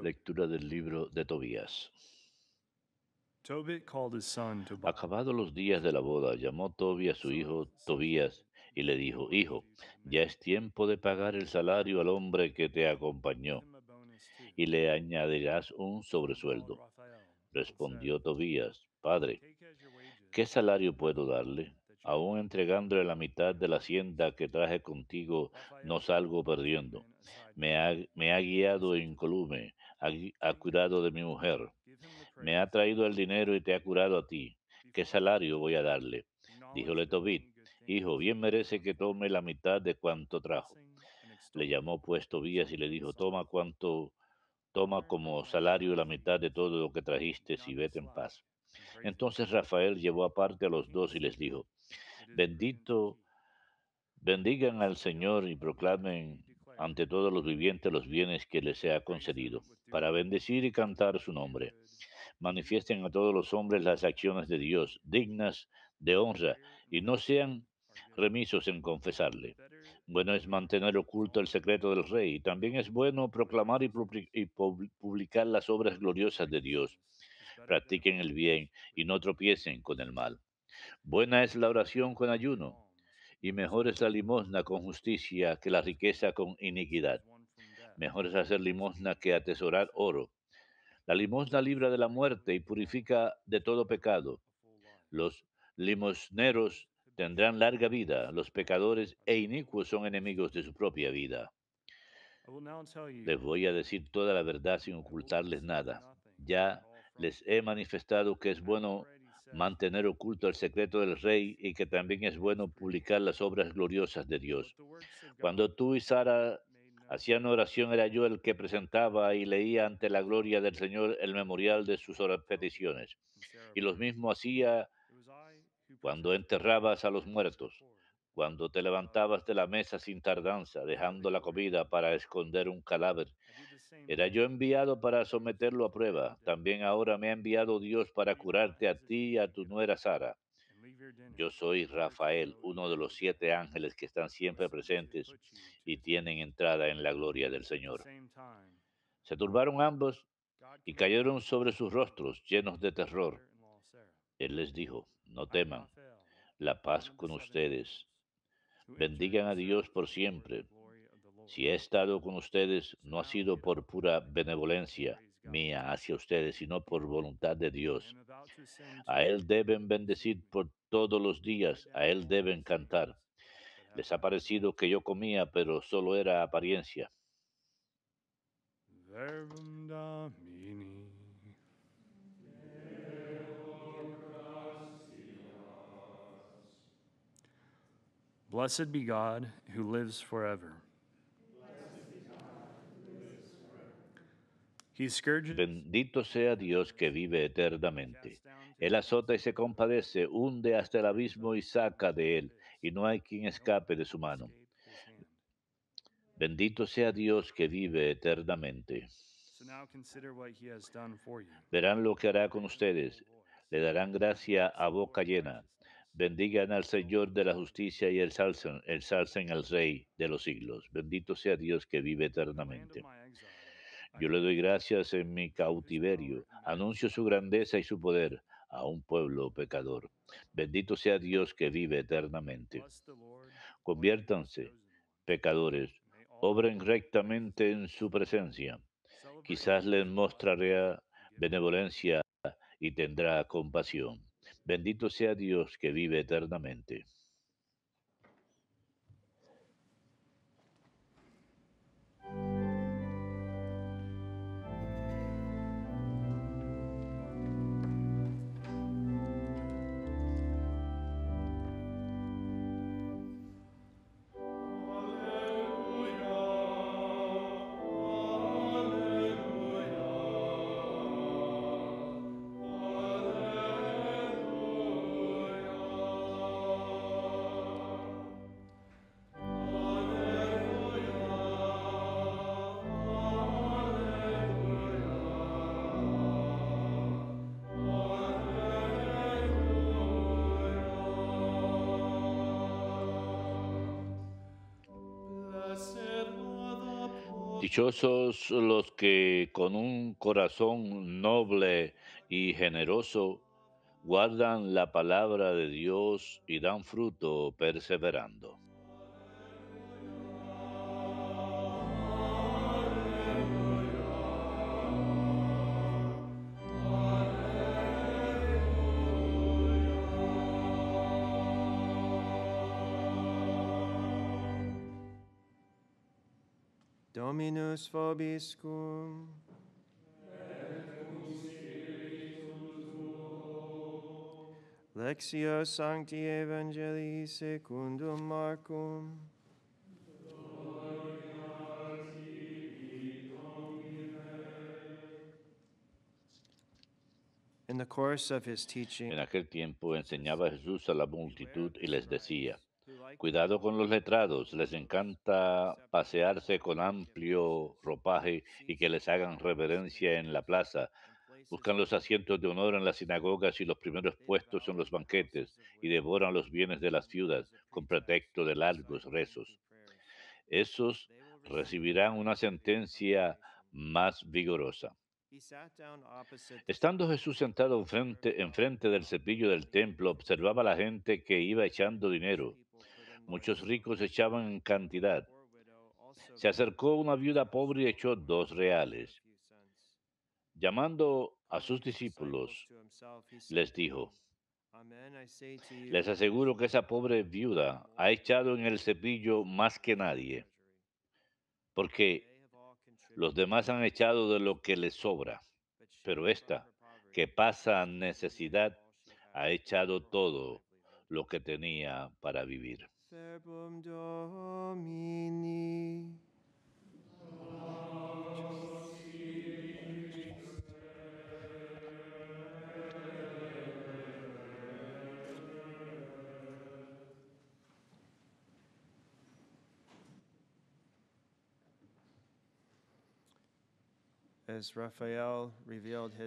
Lectura del libro de Tobías. Acabados los días de la boda, llamó Tobías a su hijo Tobías y le dijo, Hijo, ya es tiempo de pagar el salario al hombre que te acompañó, y le añadirás un sobresueldo. Respondió Tobías, Padre, ¿qué salario puedo darle? Aún entregándole la mitad de la hacienda que traje contigo, no salgo perdiendo me ha, guiado en ha, ha curado de mi mujer, me ha traído el dinero y te ha curado a ti. ¿Qué salario voy a darle? Díjole Tobit, hijo, bien merece que tome la mitad de cuanto trajo. Le llamó pues Tobías y le dijo, toma cuanto, toma como salario la mitad de todo lo que trajiste y vete en paz. Entonces Rafael llevó aparte a los dos y les dijo, bendito, bendigan al Señor y proclamen ante todos los vivientes los bienes que les sea concedido, para bendecir y cantar su nombre. Manifiesten a todos los hombres las acciones de Dios, dignas de honra, y no sean remisos en confesarle. Bueno es mantener oculto el secreto del rey, también es bueno proclamar y publicar las obras gloriosas de Dios. Practiquen el bien y no tropiecen con el mal. Buena es la oración con ayuno y mejor es la limosna con justicia que la riqueza con iniquidad. Mejor es hacer limosna que atesorar oro. La limosna libra de la muerte y purifica de todo pecado. Los limosneros tendrán larga vida, los pecadores e inicuos son enemigos de su propia vida. Les voy a decir toda la verdad sin ocultarles nada. Ya les he manifestado que es bueno mantener oculto el secreto del rey y que también es bueno publicar las obras gloriosas de Dios. Cuando tú y Sara hacían oración, era yo el que presentaba y leía ante la gloria del Señor el memorial de sus oraciones. Y lo mismo hacía cuando enterrabas a los muertos cuando te levantabas de la mesa sin tardanza, dejando la comida para esconder un cadáver. Era yo enviado para someterlo a prueba. También ahora me ha enviado Dios para curarte a ti y a tu nuera Sara. Yo soy Rafael, uno de los siete ángeles que están siempre presentes y tienen entrada en la gloria del Señor. Se turbaron ambos y cayeron sobre sus rostros llenos de terror. Él les dijo, no teman, la paz con ustedes. Bendigan a Dios por siempre. Si he estado con ustedes, no ha sido por pura benevolencia mía hacia ustedes, sino por voluntad de Dios. A Él deben bendecir por todos los días, a Él deben cantar. Les ha parecido que yo comía, pero solo era apariencia. Blessed be God who lives forever. Bendito sea Dios que vive eternamente. Él azota y se compadece, hunde hasta el abismo y saca de él, y no hay quien escape de su mano. Bendito sea Dios que vive eternamente. Verán lo que hará con ustedes. Le darán gracia a boca llena. Bendigan al Señor de la justicia y el el en al Rey de los siglos. Bendito sea Dios que vive eternamente. Yo le doy gracias en mi cautiverio. Anuncio su grandeza y su poder a un pueblo pecador. Bendito sea Dios que vive eternamente. Conviértanse, pecadores, obren rectamente en su presencia. Quizás les mostraré benevolencia y tendrá compasión. Bendito sea Dios que vive eternamente. Dichosos los que con un corazón noble y generoso guardan la palabra de Dios y dan fruto perseverando. Dominus vobiscum. Lexio Sancti Evangelii secundum Marcum. En aquel tiempo enseñaba Jesús a la multitud y les decía, Cuidado con los letrados, les encanta pasearse con amplio ropaje y que les hagan reverencia en la plaza. Buscan los asientos de honor en las sinagogas y los primeros puestos en los banquetes y devoran los bienes de las ciudades con pretexto de largos rezos. Esos recibirán una sentencia más vigorosa. Estando Jesús sentado enfrente, frente del cepillo del templo, observaba a la gente que iba echando dinero. Muchos ricos echaban en cantidad. Se acercó una viuda pobre y echó dos reales. Llamando a sus discípulos, les dijo, les aseguro que esa pobre viuda ha echado en el cepillo más que nadie, porque los demás han echado de lo que les sobra, pero esta, que pasa necesidad, ha echado todo lo que tenía para vivir. Verbum Domini.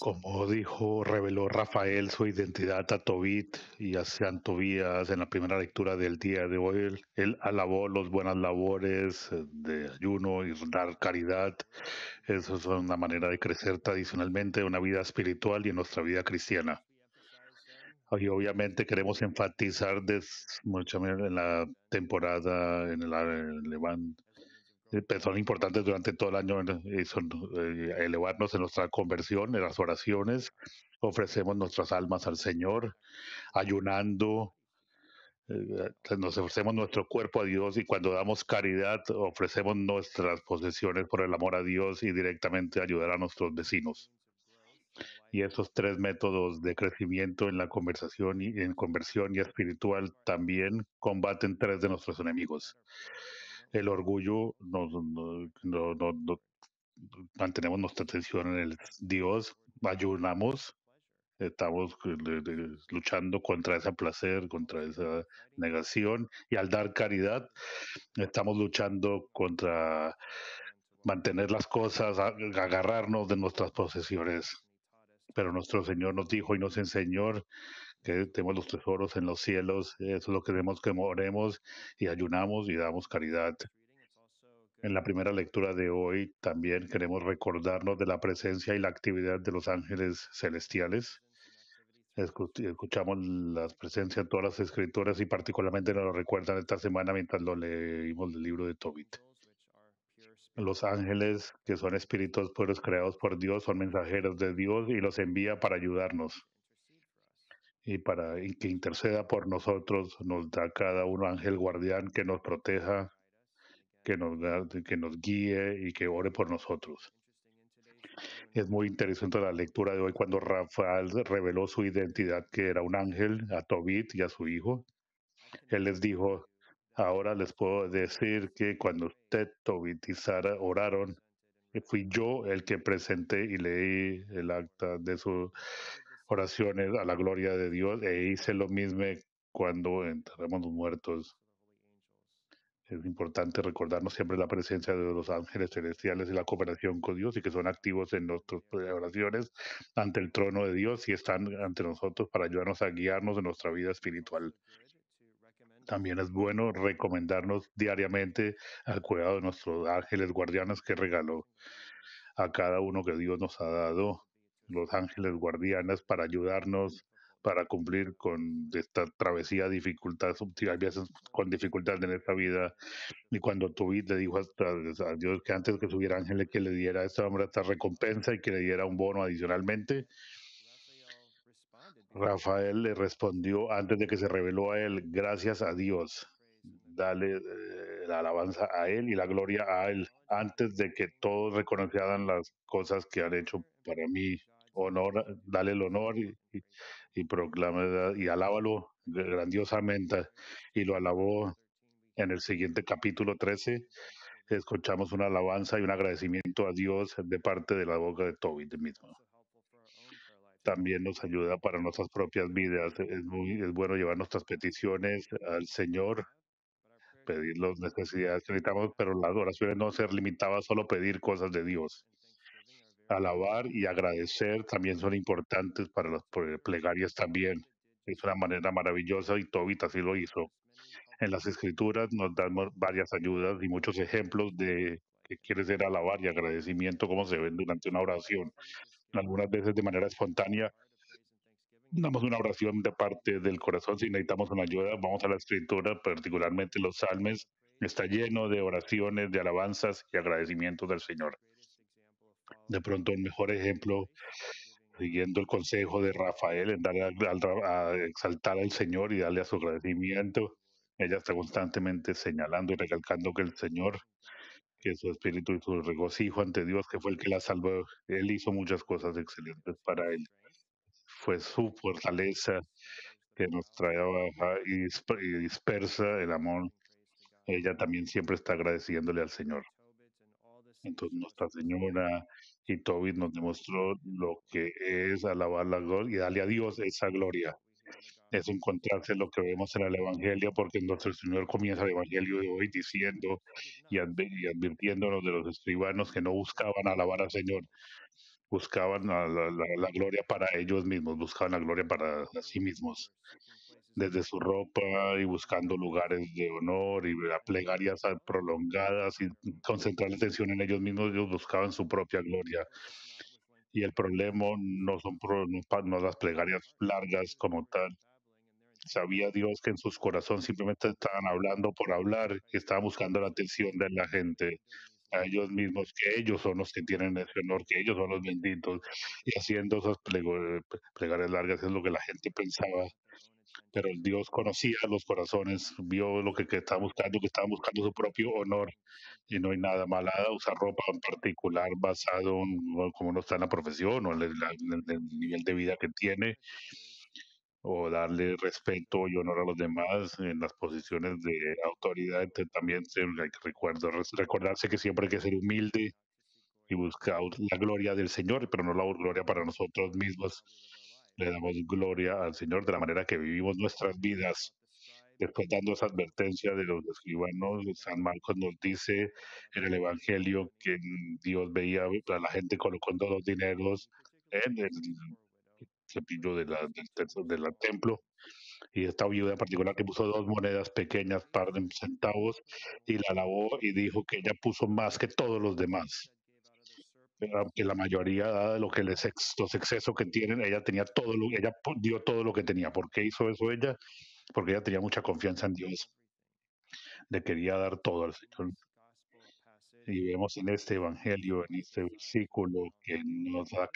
Como dijo, reveló Rafael su identidad a Tobit y a San Tobías en la primera lectura del día de hoy. Él alabó los buenas labores de ayuno y dar caridad. Eso es una manera de crecer tradicionalmente en una vida espiritual y en nuestra vida cristiana. Y obviamente queremos enfatizar mucho en la temporada, en el, levante. Eh, son importantes durante todo el año eh, eh, elevarnos en nuestra conversión, en las oraciones. Ofrecemos nuestras almas al Señor, ayunando, nos ofrecemos nuestro cuerpo a Dios y cuando damos caridad ofrecemos nuestras posesiones por el amor a Dios y directamente ayudar a nuestros vecinos. Y esos tres métodos de crecimiento en la conversación y en conversión y espiritual también combaten tres de nuestros enemigos el orgullo nos, no, mantenemos nuestra atención en el Dios, ayunamos, estamos luchando contra ese placer, contra esa negación, y al dar caridad, estamos luchando contra mantener las cosas, agarrarnos de nuestras posesiones. Pero nuestro Señor nos dijo y nos enseñó que tenemos los tesoros en los cielos, eso es lo que queremos que moremos y ayunamos y damos caridad. En la primera lectura de hoy también queremos recordarnos de la presencia y la actividad de los ángeles celestiales. Escuchamos las presencias de todas las escrituras y particularmente nos lo recuerdan esta semana mientras leímos del libro de Tobit. Los ángeles, que son espíritus puros creados por Dios, son mensajeros de Dios y los envía para ayudarnos y para que interceda por nosotros, nos da cada uno ángel guardián que nos proteja, que nos, que nos guíe y que ore por nosotros. Es muy interesante la lectura de hoy cuando Rafael reveló su identidad, que era un ángel, a Tobit y a su hijo. Él les dijo, ahora les puedo decir que cuando usted, Tobit y Sara oraron, fui yo el que presenté y leí el acta de su oraciones a la gloria de Dios e hice lo mismo cuando enterramos los muertos. Es importante recordarnos siempre la presencia de los ángeles celestiales y la cooperación con Dios y que son activos en nuestras oraciones ante el trono de Dios y están ante nosotros para ayudarnos a guiarnos en nuestra vida espiritual. También es bueno recomendarnos diariamente al cuidado de nuestros ángeles guardianes que regaló a cada uno que Dios nos ha dado los ángeles guardianes para ayudarnos para cumplir con esta travesía dificultad, con dificultad en esta vida. Y cuando tuvi le dijo a Dios que antes que subiera ángeles que le diera a este hombre esta recompensa y que le diera un bono adicionalmente, Rafael le respondió antes de que se reveló a él, gracias a Dios, dale eh, la alabanza a él y la gloria a él, antes de que todos reconocieran las cosas que han hecho para mí honor, dale el honor y, y alábalo grandiosamente. Y lo alabó en el siguiente capítulo 13. Escuchamos una alabanza y un agradecimiento a Dios de parte de la boca de Tobit mismo. También nos ayuda para nuestras propias vidas. Es, bueno llevar nuestras peticiones al Señor pedir las necesidades que necesitamos, pero las oraciones no ser limitadas solo a pedir cosas de Dios alabar y agradecer también son importantes para las plegarias también. Es una manera maravillosa y Tobit así lo hizo. En las escrituras nos dan varias ayudas y muchos ejemplos de que quiere ser alabar y agradecimiento como se ven durante una oración. Algunas veces de manera espontánea damos una oración de parte del corazón. Si necesitamos una ayuda, vamos a la escritura, particularmente los salmes. Está lleno de oraciones, de alabanzas y agradecimientos del Señor de pronto el mejor ejemplo, siguiendo el consejo de Rafael en darle a exaltar al Señor y darle a su agradecimiento. Ella está constantemente señalando y recalcando que el Señor, que su espíritu y su regocijo ante Dios, que fue el que la salvó, él hizo muchas cosas excelentes para él. Fue su fortaleza que nos trae abajo y dispersa el amor. Ella también siempre está agradeciéndole al Señor. Entonces Nuestra Señora y Tobit nos demostró lo que es alabar la gloria y darle a Dios esa gloria. Es encontrarse lo que vemos en el Evangelio, porque nuestro Señor comienza el Evangelio de hoy diciendo y, advirtiéndonos de los escribanos que no buscaban alabar al Señor, buscaban la gloria para ellos mismos, buscaban la gloria para sí mismos desde su ropa y buscando lugares de honor y plegarias prolongadas y concentrar la atención en ellos mismos, ellos buscaban su propia gloria. Y el problema no son no las plegarias largas como tal. Sabía Dios que en sus corazones simplemente estaban hablando por hablar estaban buscando la atención de la gente a ellos mismos, que ellos son los que tienen ese honor, que ellos son los benditos. Y haciendo esas eh, plegarias largas es lo que la gente pensaba pero el Dios conocía los corazones, vio lo que, que buscando, que estaba buscando su propio honor, y no hay nada malada usar ropa en particular basado en cómo no está en la profesión o en el, nivel de vida que tiene, o darle respeto y honor a los demás en las posiciones de autoridad. también hay que recordarse que siempre hay que ser humilde y buscar la gloria del Señor, pero no la gloria para nosotros mismos le damos gloria al Señor de la manera que vivimos nuestras vidas. Después dando esa advertencia de los escribanos, San Marcos nos dice en el Evangelio que Dios veía a la gente colocando los dineros en el cepillo de del, templo y esta viuda en particular que puso dos monedas pequeñas, par de centavos, y la lavó y dijo que ella puso más que todos los demás que la mayoría de lo que les los excesos que tienen, ella tenía todo lo, ella dio todo lo que tenía. ¿Por qué hizo eso ella? Porque ella tenía mucha confianza en Dios. Le quería dar todo al Señor y vemos en este Evangelio, en este versículo, que no nos da,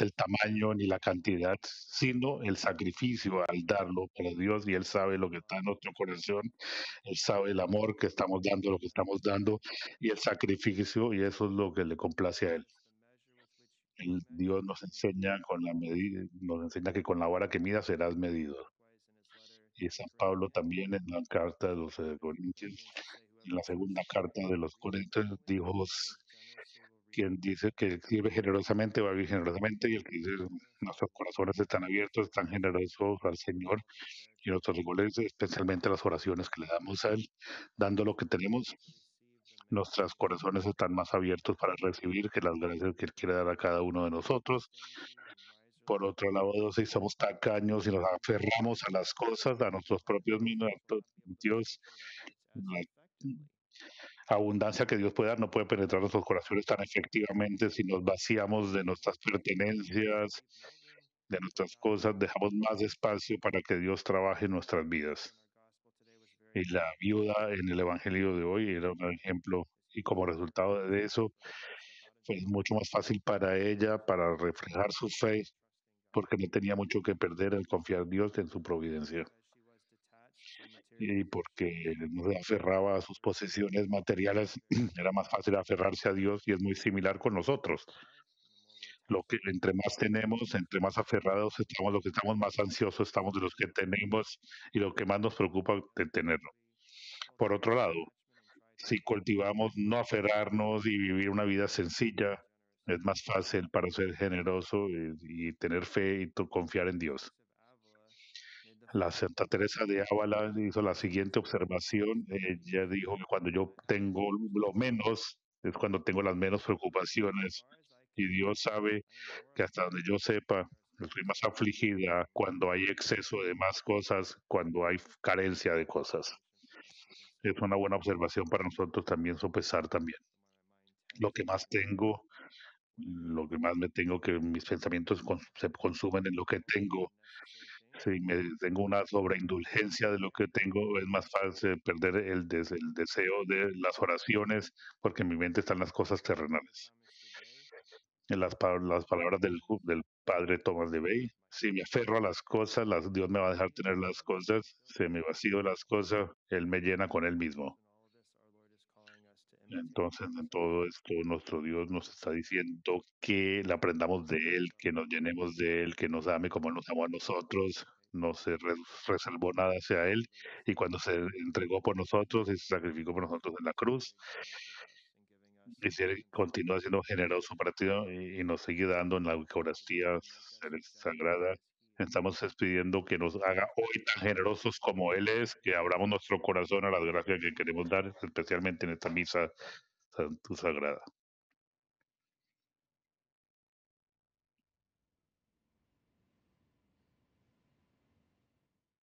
el tamaño ni la cantidad, sino el sacrificio al darlo para Dios y Él sabe lo que está en nuestro corazón, Él sabe el amor que estamos dando, lo que estamos dando y el sacrificio y eso es lo que le complace a Él. El Dios nos enseña con la medida, nos enseña que con la vara que mida serás medido. Y San Pablo también en la carta de los Corintios en la segunda carta de los Corintios, Dios, quien dice que sirve generosamente va a vivir generosamente, y el que dice, nuestros corazones están abiertos, están generosos al Señor, y nuestros goles, especialmente las oraciones que le damos a Él, dando lo que tenemos, nuestros corazones están más abiertos para recibir que las gracias que Él quiere dar a cada uno de nosotros. Por otro lado, si somos tacaños y nos aferramos a las cosas, a nuestros propios minutos, Dios, abundancia que Dios puede dar no puede penetrar nuestros corazones tan efectivamente si nos vaciamos de nuestras pertenencias, de nuestras cosas, dejamos más espacio para que Dios trabaje en nuestras vidas. Y la viuda en el Evangelio de hoy era un ejemplo y como resultado de eso fue pues, mucho más fácil para ella para reflejar su fe porque no tenía mucho que perder al confiar en Dios en su providencia y porque no aferraba a sus posesiones materiales, era más fácil aferrarse a Dios y es muy similar con nosotros. Lo que entre más tenemos, entre más aferrados estamos, los que estamos más ansiosos estamos de los que tenemos y lo que más nos preocupa de tenerlo. Por otro lado, si cultivamos no aferrarnos y vivir una vida sencilla, es más fácil para ser generoso y tener fe y confiar en Dios. La Santa Teresa de Ávila hizo la siguiente observación. Eh, ella dijo que cuando yo tengo lo menos, es cuando tengo las menos preocupaciones. Y Dios sabe que hasta donde yo sepa, estoy más afligida cuando hay exceso de más cosas, cuando hay carencia de cosas. Es una buena observación para nosotros también sopesar también. Lo que más tengo, lo que más me tengo, que mis pensamientos se consumen en lo que tengo si me tengo una sobreindulgencia de lo que tengo, es más fácil perder el, des, el deseo de las oraciones, porque en mi mente están las cosas terrenales. En las, palabras del, padre Tomás de Bay, si me aferro a las cosas, Dios me va a dejar tener las cosas, si me vacío las cosas, Él me llena con Él mismo. Entonces, en todo esto, nuestro Dios nos está diciendo que la aprendamos de Él, que nos llenemos de Él, que nos ame como nos amó a nosotros, no se reservó nada hacia Él, y cuando se entregó por nosotros y se sacrificó por nosotros en la cruz, y continúa siendo generoso para ti y nos sigue dando en la Eucaristía Sagrada estamos pidiendo que nos haga hoy tan generosos como Él es, que abramos nuestro corazón a las gracias que queremos dar, especialmente en esta misa santu sagrada.